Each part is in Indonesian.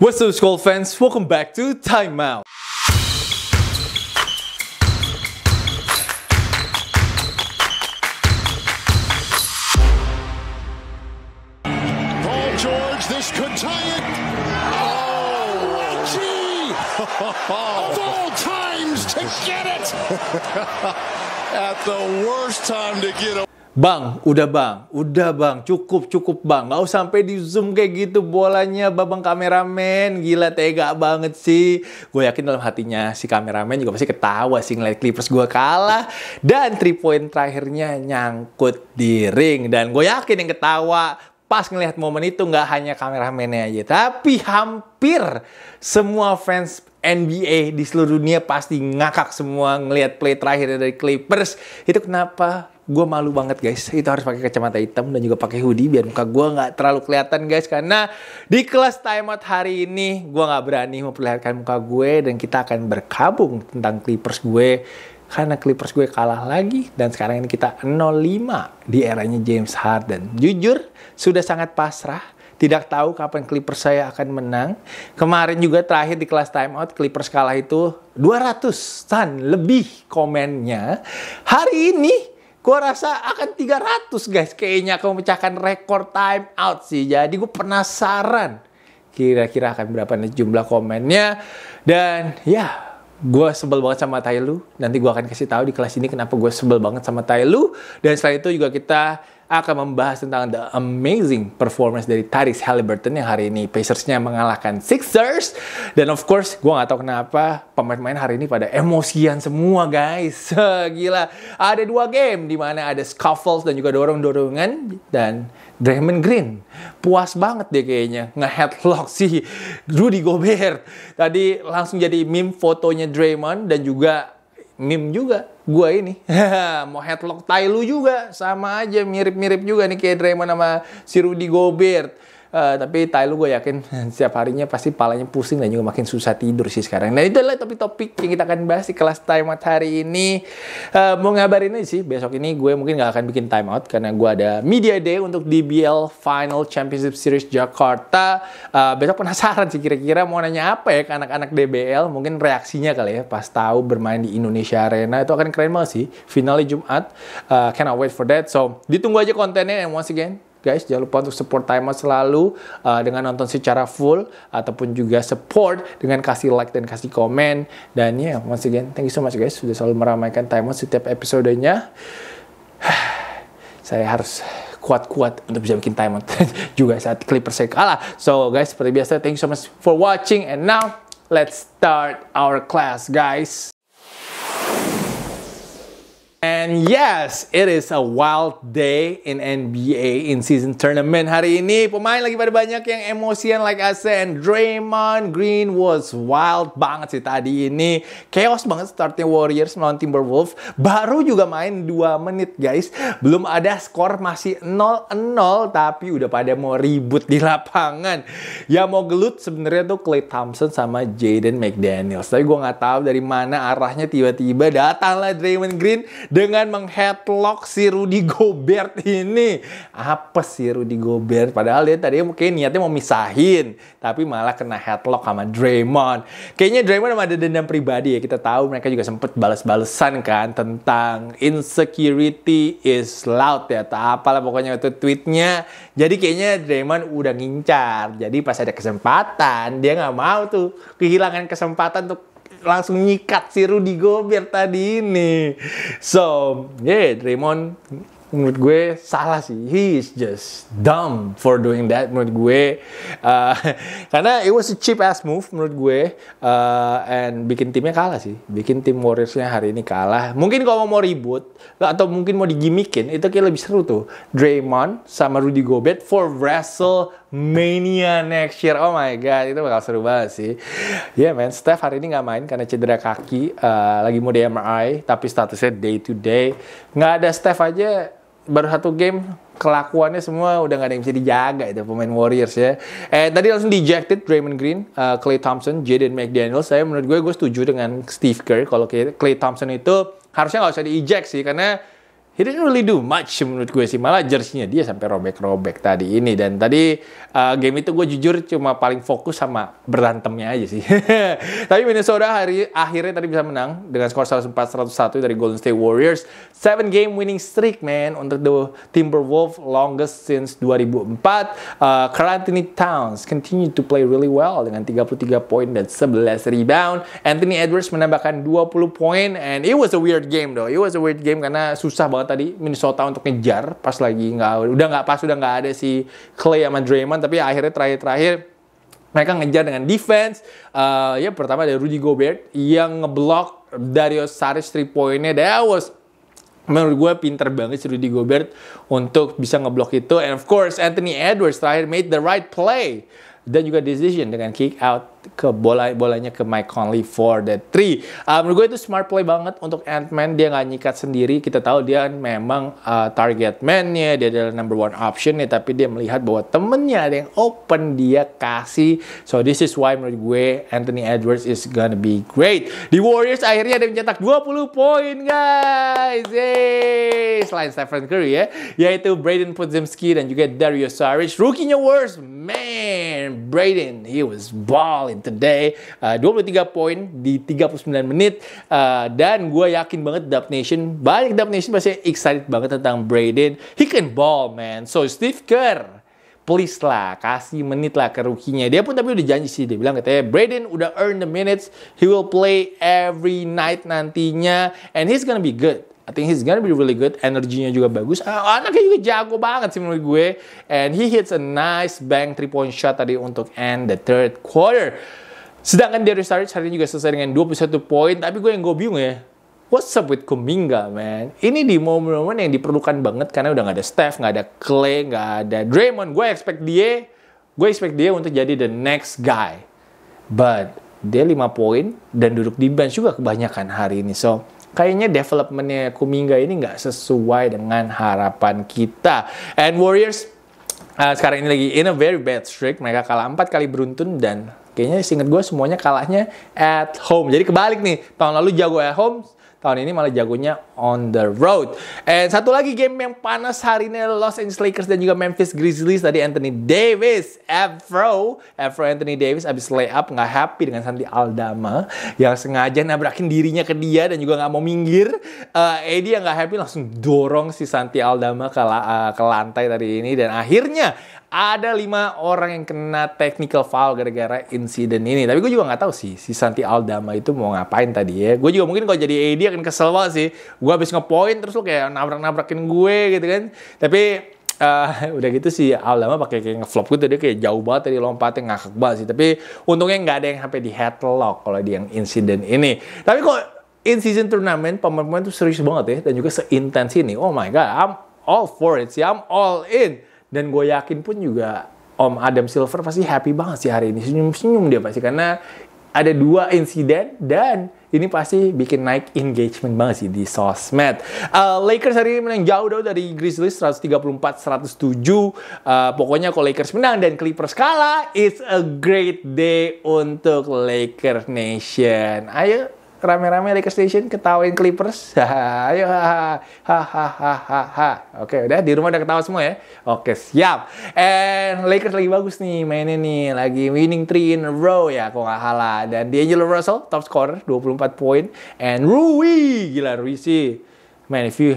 What's up Skull fans, welcome back to Timeout. Paul George, this could tie it. Oh, Reggie! of all times to get it! At the worst time to get a Bang, udah bang, udah bang, cukup, cukup bang. nggak usah sampai di zoom kayak gitu bolanya, babang kameramen. Gila, tega banget sih. Gue yakin dalam hatinya si kameramen juga pasti ketawa sih ngeliat Clippers gue kalah. Dan 3 point terakhirnya nyangkut di ring. Dan gue yakin yang ketawa pas ngelihat momen itu nggak hanya kameramennya aja, tapi hampir semua fans NBA di seluruh dunia pasti ngakak semua ngelihat play terakhir dari Clippers. Itu kenapa gue malu banget guys itu harus pakai kacamata hitam dan juga pakai hoodie biar muka gue nggak terlalu kelihatan guys karena di kelas timeout hari ini gue nggak berani memperlihatkan muka gue dan kita akan berkabung tentang Clippers gue karena Clippers gue kalah lagi dan sekarang ini kita 0-5 di eranya James Harden jujur sudah sangat pasrah tidak tahu kapan Clippers saya akan menang. Kemarin juga terakhir di kelas timeout Clippers kalah itu 200-an lebih komennya. Hari ini Gue rasa akan 300 guys. Kayaknya akan memecahkan rekor time out sih. Jadi gue penasaran kira-kira akan berapa nih jumlah komennya. Dan ya gue sebel banget sama Tai Lu. Nanti gue akan kasih tahu di kelas ini kenapa gue sebel banget sama Tai Lu. Dan setelah itu juga kita akan membahas tentang the amazing performance dari Tyrese Halliburton yang hari ini Pacersnya mengalahkan Sixers. Dan of course, gue gak tahu kenapa pemain-pemain hari ini pada emosian semua guys. Gila, ada dua game di mana ada scuffles dan juga dorong-dorongan dan Draymond Green puas banget deh kayaknya nge-headlock si Rudy Gobert. Tadi langsung jadi meme fotonya Draymond dan juga Mim juga gua ini mau headlock tai lu juga sama aja mirip-mirip juga nih kayak Draymond sama si Rudy Gobert Uh, tapi Tai Lu gue yakin setiap harinya pasti palanya pusing dan juga makin susah tidur sih sekarang. Nah itulah topik-topik yang kita akan bahas di kelas time out hari ini. Uh, mau ngabarin aja sih besok ini gue mungkin gak akan bikin time out karena gue ada media day untuk DBL Final Championship Series Jakarta. Uh, besok penasaran sih kira-kira mau nanya apa ya ke anak-anak DBL. Mungkin reaksinya kali ya pas tahu bermain di Indonesia Arena itu akan keren banget sih. Finalnya Jumat. Uh, cannot wait for that. So ditunggu aja kontennya and once again guys jangan lupa untuk support Timer selalu uh, dengan nonton secara full ataupun juga support dengan kasih like dan kasih komen dan ya yeah, once again thank you so much guys sudah selalu meramaikan Timer setiap episodenya saya harus kuat-kuat untuk bisa bikin timeout juga saat Clippers saya kalah so guys seperti biasa thank you so much for watching and now let's start our class guys And yes, it is a wild day in NBA in-season tournament hari ini. Pemain lagi pada banyak yang emosian like I said. And Draymond Green was wild banget sih tadi ini. Chaos banget startnya Warriors melawan Timberwolves. Baru juga main 2 menit guys. Belum ada skor masih 0-0 tapi udah pada mau ribut di lapangan. Ya mau gelut sebenarnya tuh Clay Thompson sama Jaden McDaniels. Tapi gue nggak tahu dari mana arahnya tiba-tiba datanglah Draymond Green dengan dengan mengheadlock si Rudy Gobert ini. Apa sih Rudy Gobert? Padahal dia tadi mungkin niatnya mau misahin, tapi malah kena headlock sama Draymond. Kayaknya Draymond ada dendam pribadi ya. Kita tahu mereka juga sempat balas-balesan kan tentang insecurity is loud ya. Tak apalah pokoknya itu tweetnya. Jadi kayaknya Draymond udah ngincar. Jadi pas ada kesempatan, dia nggak mau tuh kehilangan kesempatan untuk langsung nyikat si Rudy Gobert tadi ini. So, yeah, Draymond menurut gue salah sih. He is just dumb for doing that menurut gue. Uh, karena it was a cheap ass move menurut gue. Uh, and bikin timnya kalah sih. Bikin tim Warriorsnya hari ini kalah. Mungkin kalau mau ribut atau mungkin mau digimikin itu kayak lebih seru tuh. Draymond sama Rudy Gobert for wrestle Mania next year. Oh my god, itu bakal seru banget sih. Ya yeah, man, Steph hari ini nggak main karena cedera kaki, uh, lagi mau MRI, tapi statusnya day to day. Nggak ada Steph aja baru satu game kelakuannya semua udah nggak ada yang bisa dijaga itu pemain Warriors ya. Eh tadi langsung dejected Draymond Green, uh, eh, Clay Thompson, Jaden McDaniel. Saya menurut gue gue setuju dengan Steve Kerr kalau Clay Thompson itu harusnya nggak usah di eject sih karena he didn't really do much menurut gue sih. Malah jersinya dia sampai robek-robek tadi ini dan tadi uh, game itu gue jujur cuma paling fokus sama berantemnya aja sih. Tapi Minnesota hari akhirnya tadi bisa menang dengan skor 104-101 dari Golden State Warriors. 7 game winning streak man untuk the Timberwolves longest since 2004. Uh, Karantini Towns continue to play really well dengan 33 poin dan 11 rebound. Anthony Edwards menambahkan 20 poin and it was a weird game though. It was a weird game karena susah banget tadi Minnesota untuk ngejar pas lagi nggak udah nggak pas udah nggak ada si Clay sama Draymond tapi akhirnya terakhir-terakhir mereka ngejar dengan defense uh, ya pertama ada Rudy Gobert yang ngeblok Dario Saric three pointnya that was menurut gue pinter banget si Rudy Gobert untuk bisa ngeblok itu. And of course Anthony Edwards terakhir made the right play dan juga decision dengan kick out ke bola bolanya ke Mike Conley for the three. Uh, menurut gue itu smart play banget untuk Ant-Man dia nggak nyikat sendiri. Kita tahu dia memang uh, target man-nya, dia adalah number one option ya. Tapi dia melihat bahwa temennya ada yang open dia kasih. So this is why menurut gue Anthony Edwards is gonna be great. Di Warriors akhirnya dia mencetak 20 poin guys. Yay. Selain Stephen Curry ya, yaitu Braden Podzimski dan juga Darius Saric. Rookie-nya Warriors, man, Braden, he was balling point today. Uh, 23 poin di 39 menit. Uh, dan gue yakin banget Dub Nation, banyak Dub Nation pasti excited banget tentang Braden. He can ball, man. So, Steve Kerr please lah kasih menit lah ke rukinya dia pun tapi udah janji sih dia bilang katanya Braden udah earn the minutes he will play every night nantinya and he's gonna be good I think he's gonna be really good. Energinya juga bagus. Uh, anaknya juga jago banget sih menurut gue. And he hits a nice bang three point shot tadi untuk end the third quarter. Sedangkan dari Saric hari ini juga selesai dengan 21 poin. Tapi gue yang gue bingung ya. What's up with Kuminga, man? Ini di momen-momen yang diperlukan banget karena udah gak ada Steph, gak ada Clay, gak ada Draymond. Gue expect dia, gue expect dia untuk jadi the next guy. But dia 5 poin dan duduk di bench juga kebanyakan hari ini. So, kayaknya developmentnya Kuminga ini nggak sesuai dengan harapan kita. And Warriors uh, sekarang ini lagi in a very bad streak. Mereka kalah empat kali beruntun dan kayaknya singkat gue semuanya kalahnya at home. Jadi kebalik nih, tahun lalu jago at home, tahun ini malah jagonya on the road. And satu lagi game yang panas hari ini Los Angeles Lakers dan juga Memphis Grizzlies tadi Anthony Davis, Afro, Afro Anthony Davis abis lay up nggak happy dengan Santi Aldama yang sengaja nabrakin dirinya ke dia dan juga nggak mau minggir. Uh, eh, Eddie yang nggak happy langsung dorong si Santi Aldama ke, uh, ke lantai tadi ini dan akhirnya ada lima orang yang kena technical foul gara-gara insiden ini. Tapi gue juga nggak tahu sih si Santi Aldama itu mau ngapain tadi ya. Gue juga mungkin kalau jadi AD akan kesel banget sih. Gue habis ngepoint terus lo kayak nabrak-nabrakin gue gitu kan. Tapi uh, udah gitu sih Aldama pakai kayak ngeflop gitu dia kayak jauh banget dari lompatnya ngakak banget sih tapi untungnya nggak ada yang sampai di headlock kalau di yang insiden ini tapi kok in season turnamen pemain-pemain tuh serius banget ya dan juga seintens ini oh my god I'm all for it sih I'm all in dan gue yakin pun juga Om Adam Silver pasti happy banget sih hari ini senyum-senyum dia pasti karena ada dua insiden dan ini pasti bikin naik engagement banget sih di sosmed. Uh, Lakers hari ini menang jauh dong dari Grizzlies 134-107. Uh, eh, pokoknya kalau Lakers menang dan Clippers kalah, it's a great day untuk Lakers Nation. Ayo rame-rame Lakers Station ketawain Clippers. Ayo hahaha. Oke, udah di rumah udah ketawa semua ya. Oke, siap. And Lakers lagi bagus nih mainnya nih, lagi winning three in a row ya kok nggak salah. Dan D'Angelo Russell top scorer 24 poin and Rui gila Rui sih. Man, if you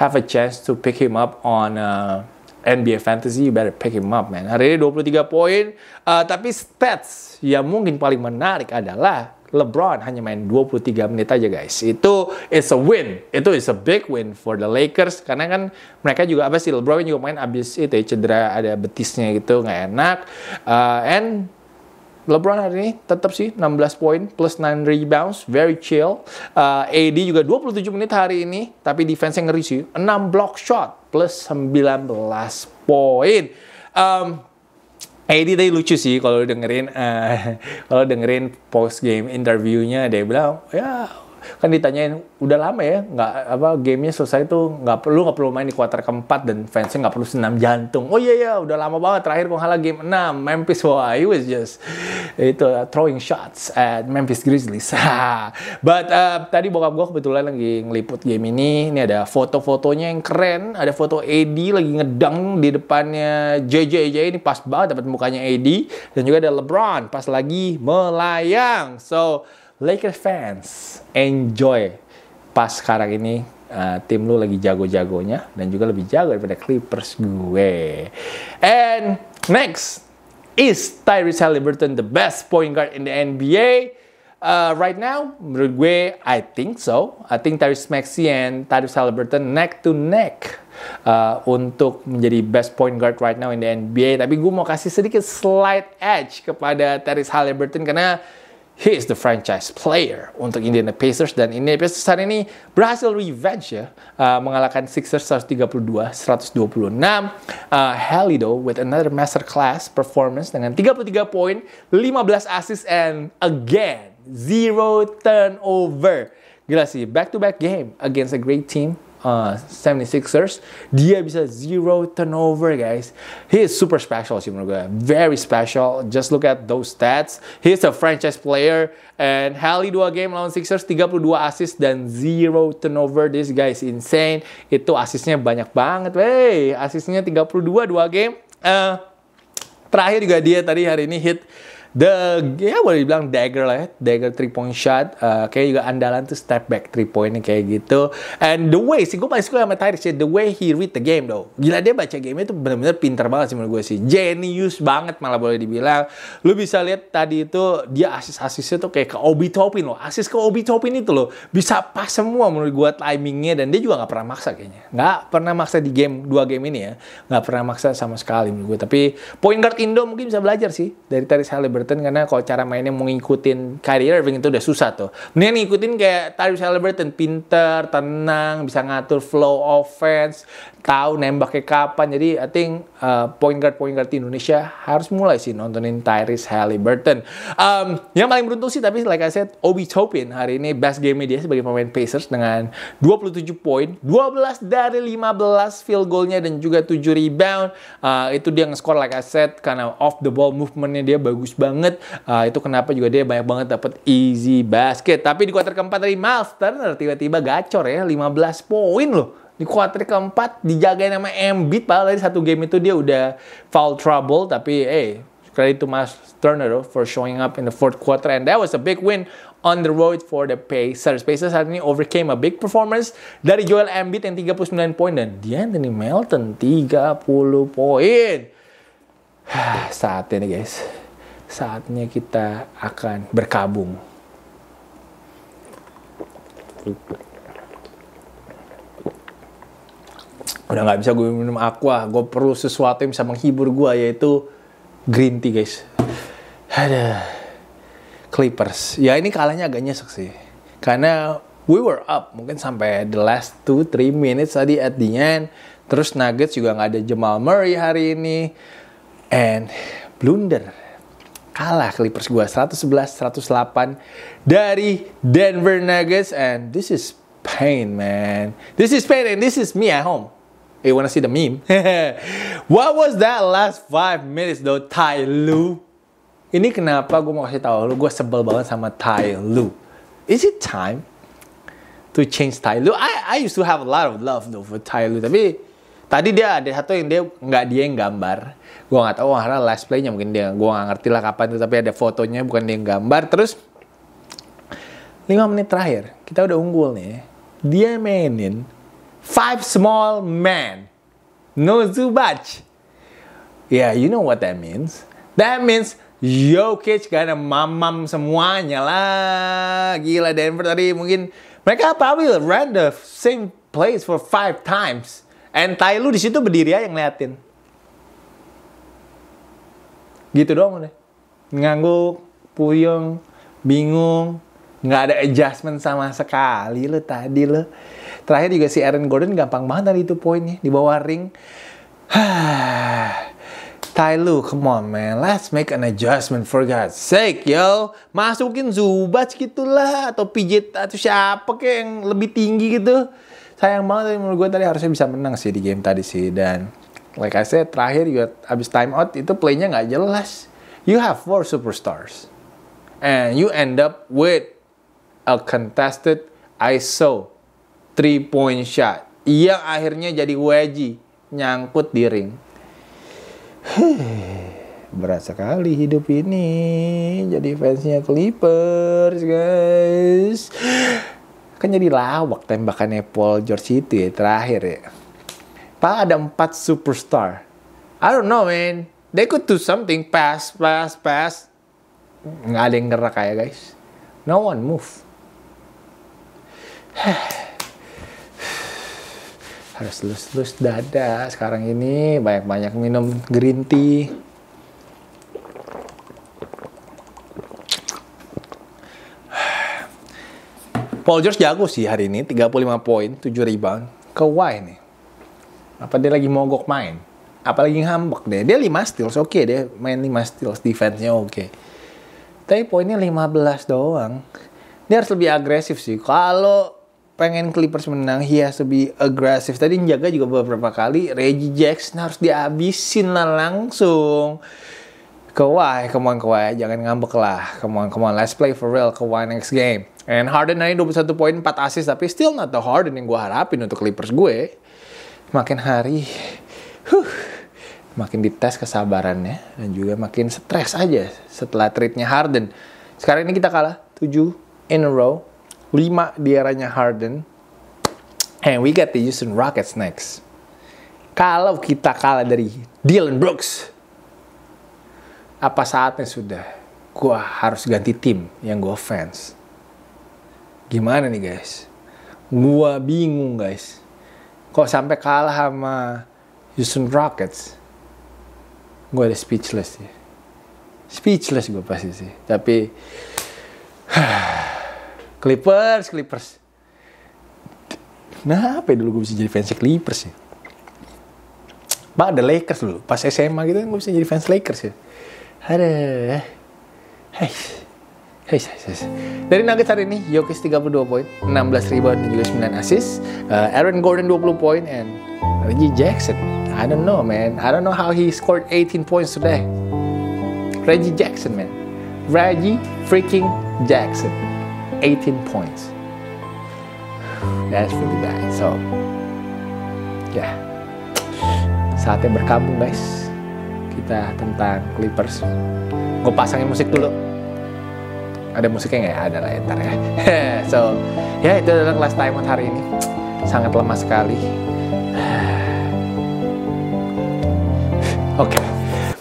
have a chance to pick him up on uh, NBA Fantasy, you better pick him up, man. Hari ini 23 poin, uh, tapi stats yang mungkin paling menarik adalah LeBron hanya main 23 menit aja guys. Itu it's a win. Itu is a big win for the Lakers karena kan mereka juga apa sih LeBron juga main abis itu ya, cedera ada betisnya gitu nggak enak. Uh, and LeBron hari ini tetap sih 16 poin plus 9 rebounds, very chill. Uh, eh, AD juga 27 menit hari ini, tapi defense yang ngeri sih. 6 block shot plus 19 poin. Um, AD eh, tadi lucu sih kalau dengerin uh, kalau dengerin post game interviewnya dia bilang ya kan ditanyain udah lama ya nggak apa gamenya selesai tuh nggak perlu nggak perlu main di kuarter keempat dan fansnya nggak perlu senam jantung oh iya iya udah lama banget terakhir Konghala game 6 Memphis wah he was just itu uh, throwing shots at Memphis Grizzlies but uh, tadi bokap gue kebetulan lagi ngeliput game ini ini ada foto-fotonya yang keren ada foto AD lagi ngedang di depannya JJ ini pas banget dapat mukanya AD dan juga ada LeBron pas lagi melayang so Lakers fans, enjoy pas sekarang ini uh, tim lu lagi jago-jagonya dan juga lebih jago daripada Clippers gue. And next is Tyrese Halliburton the best point guard in the NBA? Uh, eh, right now, menurut gue, I think so. I think Tyrese Maxey and Tyrese Halliburton neck to neck uh, untuk menjadi best point guard right now in the NBA. Tapi gue mau kasih sedikit slight edge kepada Tyrese Halliburton karena he is the franchise player untuk Indiana Pacers dan Indiana Pacers saat ini berhasil revenge ya uh, mengalahkan Sixers 132 126 uh, Halido with another masterclass performance dengan 33 poin 15 assist and again zero turnover gila sih back to back game against a great team uh, 76ers dia bisa zero turnover guys he is super special sih menurut gue very special just look at those stats he is a franchise player and Halley dua game lawan Sixers 32 assist dan zero turnover this guys insane itu assistnya banyak banget wey assistnya 32 dua game uh, terakhir juga dia tadi hari ini hit the ya boleh dibilang dagger lah ya, dagger three point shot, uh, kayak juga andalan tuh step back three point kayak gitu. And the way sih gue paling suka sama Tyrese ya, the way he read the game though. Gila dia baca game itu benar-benar pinter banget sih menurut gue sih, genius banget malah boleh dibilang. Lu bisa lihat tadi itu dia asis-asisnya tuh kayak ke Obi Topin loh, asis ke Obi Topin itu loh bisa pas semua menurut gue timingnya dan dia juga nggak pernah maksa kayaknya, nggak pernah maksa di game dua game ini ya, nggak pernah maksa sama sekali menurut gue. Tapi point guard Indo mungkin bisa belajar sih dari Tyrese Halliburton Halliburton karena kalau cara mainnya mau ngikutin Kyrie Irving itu udah susah tuh. Mendingan ngikutin kayak Tyrese Halliburton, pinter, tenang, bisa ngatur flow offense, tahu nembaknya kapan. Jadi I think uh, point guard point guard di Indonesia harus mulai sih nontonin Tyrese Halliburton. Um, yang paling beruntung sih tapi like I said Obi Topin hari ini best game dia sebagai pemain Pacers dengan 27 poin, 12 dari 15 field goalnya dan juga 7 rebound. Uh, itu dia nge-score like I said karena off the ball movementnya dia bagus banget banget. Uh, itu kenapa juga dia banyak banget dapat easy basket. Tapi di kuarter keempat dari Miles Turner tiba-tiba gacor ya 15 poin loh. Di kuarter keempat dijagain sama Embiid padahal dari satu game itu dia udah foul trouble tapi eh hey, credit to Miles Turner for showing up in the fourth quarter and that was a big win on the road for the Pacers. Pacers saat ini overcame a big performance dari Joel Embiid yang 39 poin dan dia D'Anthony Melton 30 poin. Saatnya nih guys saatnya kita akan berkabung. Udah nggak bisa gue minum aqua, gue perlu sesuatu yang bisa menghibur gue yaitu green tea guys. Ada Clippers. Ya ini kalahnya agak nyesek sih. Karena we were up mungkin sampai the last two three minutes tadi at the end. Terus Nuggets juga nggak ada Jamal Murray hari ini. And blunder kalah Clippers gue 111-108 dari Denver Nuggets and this is pain man this is pain and this is me at home you wanna see the meme? What was that last five minutes though, Tai Lu? Ini kenapa gue mau kasih tau lu, gue sebel banget sama Tai Lu. Is it time to change Tai Lu? I, I used to have a lot of love though for Tai Lu, tapi Tadi dia ada satu yang dia nggak dia yang gambar. Gua nggak tahu karena last playnya mungkin dia gua nggak ngerti lah kapan itu tapi ada fotonya bukan dia yang gambar. Terus 5 menit terakhir kita udah unggul nih. Dia mainin five small men No Zubac. Yeah, you know what that means. That means Jokic karena mamam semuanya lah. Gila Denver tadi mungkin mereka probably ran the same place for five times. Entai lu di situ berdiri aja ngeliatin. Gitu doang udah. Ngangguk, puyeng, bingung, nggak ada adjustment sama sekali lo tadi lo. Terakhir juga si Aaron Gordon gampang banget tadi itu poinnya di bawah ring. Tai lu, come on man, let's make an adjustment for God's sake, yo. Masukin Zubac gitulah atau pijit atau siapa kayak yang lebih tinggi gitu sayang banget tapi menurut gue tadi harusnya bisa menang sih di game tadi sih dan like I said terakhir juga abis time out itu playnya nggak jelas you have four superstars and you end up with a contested ISO three point shot yang akhirnya jadi wedgie nyangkut di ring berat sekali hidup ini jadi fansnya Clippers guys Kan jadi lawak tembakannya Paul George itu ya, terakhir ya. Pak ada empat superstar. I don't know man. They could do something. Pass, pass, pass. Nggak ada yang gerak kayak guys. No one move. Harus lus-lus dada sekarang ini. Banyak-banyak minum green tea. Paul George jago sih hari ini, 35 poin, 7 rebound. Kawhi nih. Apa dia lagi mogok main? Apalagi ngambek deh. Dia 5 steals, oke okay, dia main 5 steals, defense-nya oke. Okay. Tapi poinnya 15 doang. Dia harus lebih agresif sih. Kalau pengen Clippers menang, he has to be agresif. Tadi jaga juga beberapa kali, Reggie Jackson harus dihabisin lah langsung. Kawhi, come on Kawhi, jangan ngambek lah. Come on, come on, let's play for real. Kawhi next game. And Harden nanya 21 poin, 4 assist, tapi still not the Harden yang gue harapin untuk Clippers gue. Makin hari, huh, makin dites kesabarannya dan juga makin stres aja setelah trade Harden. Sekarang ini kita kalah 7 in a row, 5 di eranya Harden. And we get the Houston Rockets next. Kalau kita kalah dari Dylan Brooks, apa saatnya sudah gue harus ganti tim yang gue fans gimana nih guys gue bingung guys kok sampai kalah sama Houston Rockets gue ada speechless sih speechless gue pasti sih tapi Clippers Clippers nah apa ya dulu gue bisa jadi fans Clippers sih ya? Pak ada Lakers dulu pas SMA gitu kan gue bisa jadi fans Lakers ya Hare. Hei. Hei, hei, hei. Dari Nuggets hari ini, Jokic 32 poin, 16 rebound dan juga 9 assist. Uh, Aaron Gordon 20 poin and Reggie Jackson. I don't know, man. I don't know how he scored 18 points today. Reggie Jackson, man. Reggie freaking Jackson. 18 points. That's really bad. So, yeah. Saatnya berkabung, guys cerita tentang Clippers. Gue pasangin musik dulu. Ada musiknya nggak? Ya? Ada lah ya, ntar ya. so, ya itu adalah last time hari ini. Sangat lemah sekali. Oke. okay.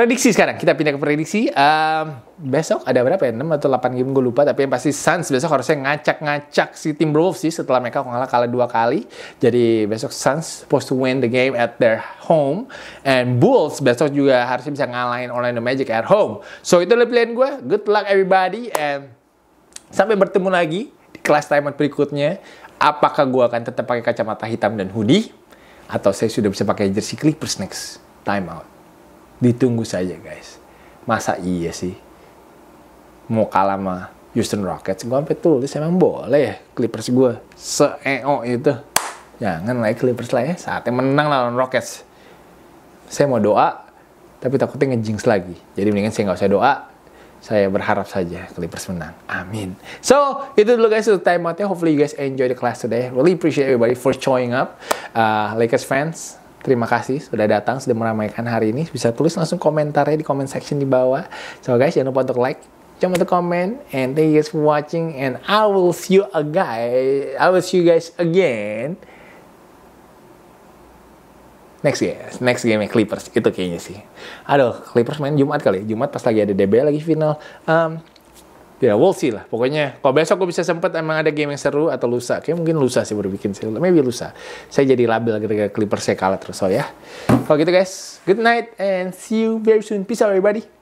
Prediksi sekarang, kita pindah ke prediksi. Um, besok ada berapa ya? 6 atau 8 game gue lupa, tapi yang pasti Suns besok harusnya ngacak-ngacak si Timberwolves sih setelah mereka kalah kalah dua kali. Jadi besok Suns supposed to win the game at their home and Bulls besok juga harusnya bisa ngalahin Orlando Magic at home. So itu pilihan gue. Good luck everybody and sampai bertemu lagi di kelas timeout berikutnya. Apakah gue akan tetap pakai kacamata hitam dan hoodie? Atau saya sudah bisa pakai jersey Clippers next timeout? Ditunggu saja guys. Masa iya sih? Mau kalah sama Houston Rockets. Gue sampai tulis emang boleh ya Clippers gue. Se-EO itu. Jangan naik Clippers lah ya. Saatnya menang lawan Rockets. Saya mau doa, tapi takutnya ngejinx lagi. Jadi mendingan saya nggak usah doa, saya berharap saja Clippers menang. Amin. So, itu dulu guys untuk time out -nya. Hopefully you guys enjoy the class today. Really appreciate everybody for showing up. Uh, Lakers fans, Terima kasih sudah datang, sudah meramaikan hari ini. Bisa tulis langsung komentarnya di comment section di bawah. So guys, jangan lupa untuk like, jangan lupa untuk comment, and thank you guys for watching. And I will see you again. I will see you guys again. Next game, next game Clippers itu kayaknya sih. Aduh, Clippers main Jumat kali, ya? Jumat pas lagi ada DB lagi final. Um, ya we'll see lah pokoknya kalau besok gue bisa sempet emang ada game yang seru atau lusa kayak mungkin lusa sih baru bikin sih maybe lusa saya jadi label ketika Clippers saya kalah terus so oh ya kalau gitu guys good night and see you very soon peace out everybody